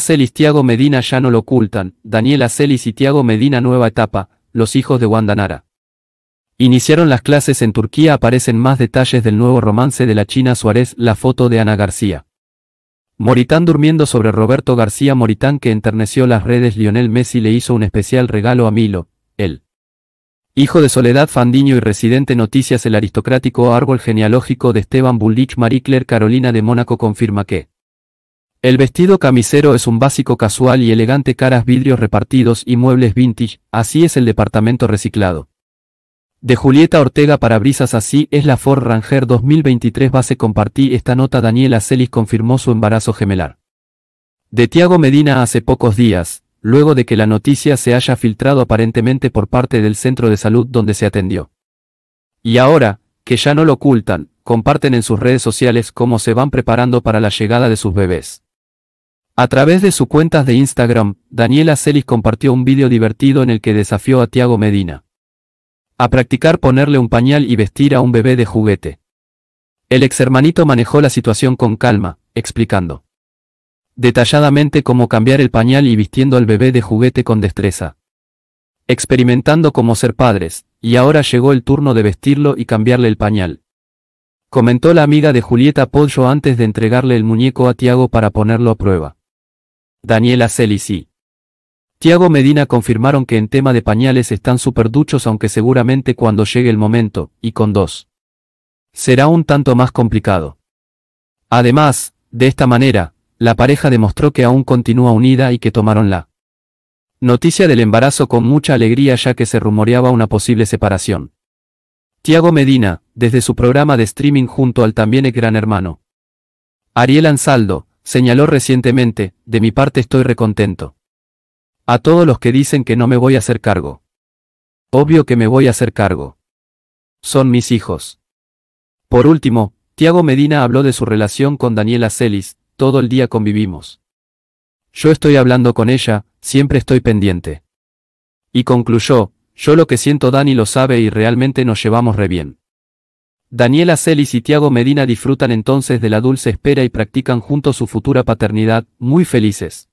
Celis y Tiago Medina ya no lo ocultan, Daniela Celis y Tiago Medina nueva etapa, los hijos de Nara. Iniciaron las clases en Turquía, aparecen más detalles del nuevo romance de la China Suárez, la foto de Ana García. Moritán durmiendo sobre Roberto García Moritán que enterneció las redes Lionel Messi le hizo un especial regalo a Milo, él. Hijo de Soledad Fandiño y residente Noticias el aristocrático árbol genealógico de Esteban Bullich Marie Claire Carolina de Mónaco confirma que el vestido camisero es un básico casual y elegante caras vidrios repartidos y muebles vintage, así es el departamento reciclado. De Julieta Ortega para Brisas así es la Ford Ranger 2023 base compartí esta nota Daniela Celis confirmó su embarazo gemelar. De Tiago Medina hace pocos días, luego de que la noticia se haya filtrado aparentemente por parte del centro de salud donde se atendió. Y ahora, que ya no lo ocultan, comparten en sus redes sociales cómo se van preparando para la llegada de sus bebés. A través de su cuentas de Instagram, Daniela Celis compartió un vídeo divertido en el que desafió a Tiago Medina a practicar ponerle un pañal y vestir a un bebé de juguete. El ex hermanito manejó la situación con calma, explicando detalladamente cómo cambiar el pañal y vistiendo al bebé de juguete con destreza. Experimentando cómo ser padres, y ahora llegó el turno de vestirlo y cambiarle el pañal. Comentó la amiga de Julieta Pollo antes de entregarle el muñeco a Tiago para ponerlo a prueba. Daniela Celis y Tiago Medina confirmaron que en tema de pañales están superduchos aunque seguramente cuando llegue el momento, y con dos. Será un tanto más complicado. Además, de esta manera, la pareja demostró que aún continúa unida y que tomaron la noticia del embarazo con mucha alegría ya que se rumoreaba una posible separación. Tiago Medina, desde su programa de streaming junto al también ex gran hermano. Ariel Ansaldo, señaló recientemente, de mi parte estoy recontento. A todos los que dicen que no me voy a hacer cargo. Obvio que me voy a hacer cargo. Son mis hijos. Por último, Tiago Medina habló de su relación con Daniela Celis, todo el día convivimos. Yo estoy hablando con ella, siempre estoy pendiente. Y concluyó, yo lo que siento Dani lo sabe y realmente nos llevamos re bien. Daniela Celis y Tiago Medina disfrutan entonces de la dulce espera y practican juntos su futura paternidad, muy felices.